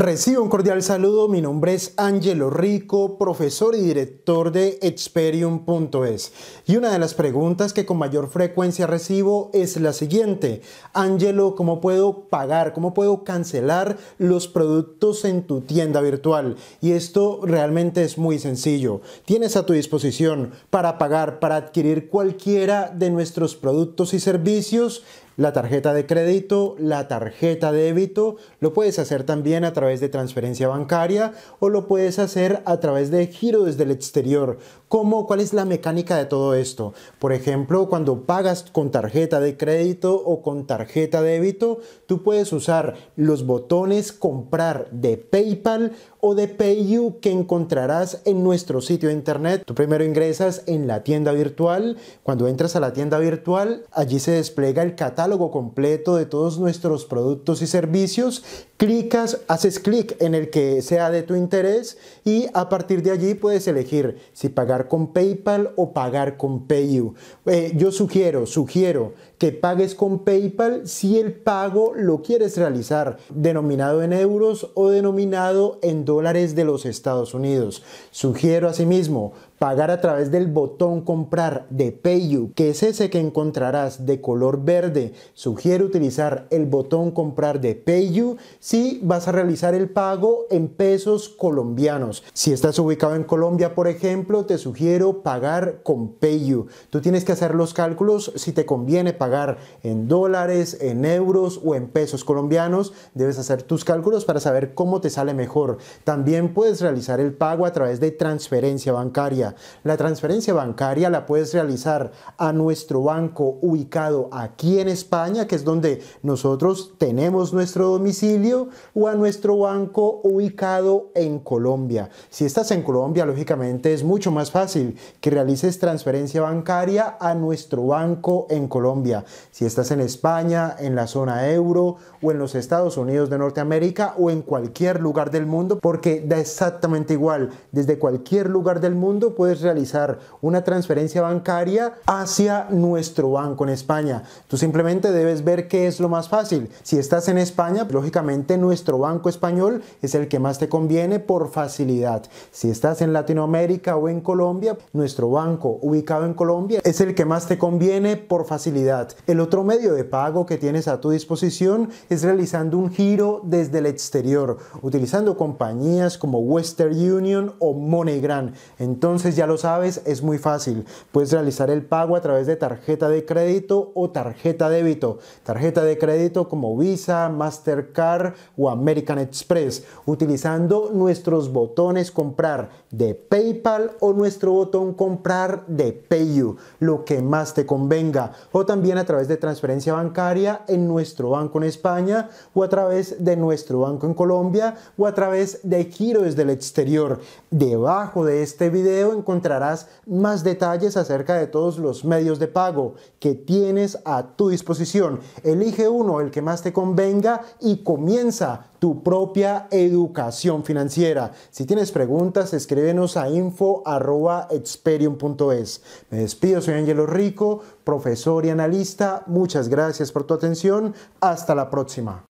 Recibo un cordial saludo, mi nombre es Angelo Rico, profesor y director de Experium.es. Y una de las preguntas que con mayor frecuencia recibo es la siguiente. Angelo, ¿cómo puedo pagar, cómo puedo cancelar los productos en tu tienda virtual? Y esto realmente es muy sencillo. Tienes a tu disposición para pagar, para adquirir cualquiera de nuestros productos y servicios la tarjeta de crédito, la tarjeta de débito, lo puedes hacer también a través de transferencia bancaria o lo puedes hacer a través de giro desde el exterior. ¿Cómo, ¿Cuál es la mecánica de todo esto? Por ejemplo, cuando pagas con tarjeta de crédito o con tarjeta de débito, tú puedes usar los botones comprar de PayPal o de PayU que encontrarás en nuestro sitio de internet. Tú primero ingresas en la tienda virtual. Cuando entras a la tienda virtual, allí se despliega el catálogo completo de todos nuestros productos y servicios, clicas, haces clic en el que sea de tu interés y a partir de allí puedes elegir si pagar con PayPal o pagar con PayU. Eh, yo sugiero, sugiero que pagues con PayPal si el pago lo quieres realizar denominado en euros o denominado en dólares de los Estados Unidos. Sugiero asimismo pagar a través del botón comprar de PayU, que es ese que encontrarás de color verde. Sugiero utilizar el botón comprar de PayU si vas a realizar el pago en pesos colombianos. Si estás ubicado en Colombia, por ejemplo, te sugiero pagar con PayU. Tú tienes que hacer los cálculos si te conviene pagar en dólares, en euros o en pesos colombianos. Debes hacer tus cálculos para saber cómo te sale mejor. También puedes realizar el pago a través de transferencia bancaria la transferencia bancaria la puedes realizar a nuestro banco ubicado aquí en España, que es donde nosotros tenemos nuestro domicilio, o a nuestro banco ubicado en Colombia. Si estás en Colombia, lógicamente es mucho más fácil que realices transferencia bancaria a nuestro banco en Colombia. Si estás en España, en la zona euro o en los Estados Unidos de Norteamérica o en cualquier lugar del mundo, porque da exactamente igual. Desde cualquier lugar del mundo puedes realizar una transferencia bancaria hacia nuestro banco en España. Tú simplemente debes ver qué es lo más fácil. Si estás en España, pues, lógicamente nuestro banco español es el que más te conviene por facilidad. Si estás en Latinoamérica o en Colombia, nuestro banco ubicado en Colombia es el que más te conviene por facilidad. El otro medio de pago que tienes a tu disposición es realizando un giro desde el exterior, utilizando compañías como Western Union o MoneyGram. Entonces, ya lo sabes, es muy fácil. Puedes realizar el pago a través de tarjeta de crédito o tarjeta débito. Tarjeta de crédito como Visa, Mastercard o American Express, utilizando nuestros botones comprar de PayPal o nuestro botón comprar de PayU, lo que más te convenga. O también a través de transferencia bancaria en nuestro banco en España o a través de nuestro banco en Colombia o a través de giro desde el exterior. Debajo de este video encontrarás más detalles acerca de todos los medios de pago que tienes a tu disposición. Elige uno, el que más te convenga y comienza tu propia educación financiera. Si tienes preguntas, escríbenos a info.experium.es. Me despido, soy Angelo Rico, profesor y analista. Muchas gracias por tu atención. Hasta la próxima.